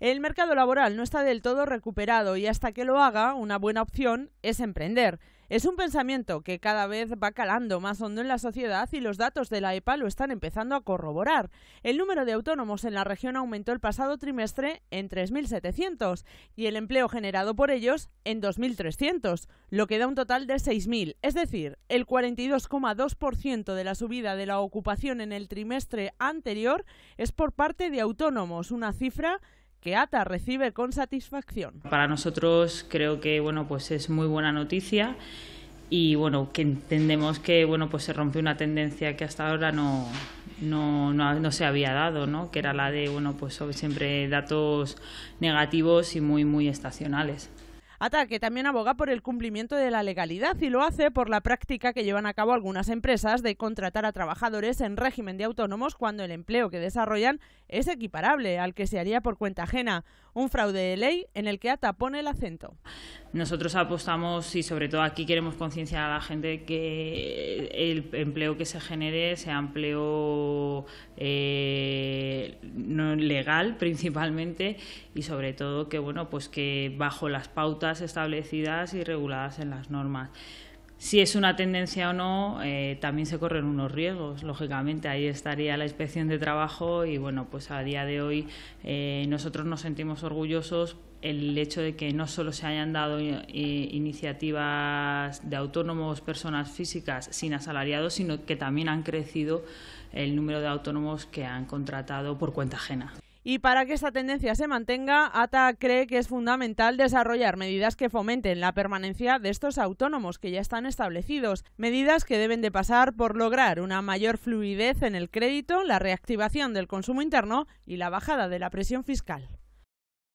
El mercado laboral no está del todo recuperado y hasta que lo haga, una buena opción es emprender. Es un pensamiento que cada vez va calando más hondo en la sociedad y los datos de la EPA lo están empezando a corroborar. El número de autónomos en la región aumentó el pasado trimestre en 3.700 y el empleo generado por ellos en 2.300, lo que da un total de 6.000, es decir, el 42,2% de la subida de la ocupación en el trimestre anterior es por parte de autónomos, una cifra que ATA recibe con satisfacción. Para nosotros creo que bueno, pues es muy buena noticia y bueno, que entendemos que bueno, pues se rompe una tendencia que hasta ahora no, no, no, no, se había dado, ¿no? que era la de bueno, pues siempre datos negativos y muy, muy estacionales. Ata, que también aboga por el cumplimiento de la legalidad y lo hace por la práctica que llevan a cabo algunas empresas de contratar a trabajadores en régimen de autónomos cuando el empleo que desarrollan es equiparable al que se haría por cuenta ajena. Un fraude de ley en el que ATA pone el acento. Nosotros apostamos y sobre todo aquí queremos concienciar a la gente que el empleo que se genere sea empleo... Eh, legal principalmente y sobre todo que bueno pues que bajo las pautas establecidas y reguladas en las normas. Si es una tendencia o no, eh, también se corren unos riesgos. Lógicamente, ahí estaría la inspección de trabajo y, bueno, pues a día de hoy eh, nosotros nos sentimos orgullosos el hecho de que no solo se hayan dado eh, iniciativas de autónomos, personas físicas sin asalariados, sino que también han crecido el número de autónomos que han contratado por cuenta ajena. Y para que esta tendencia se mantenga, ATA cree que es fundamental desarrollar medidas que fomenten la permanencia de estos autónomos que ya están establecidos, medidas que deben de pasar por lograr una mayor fluidez en el crédito, la reactivación del consumo interno y la bajada de la presión fiscal.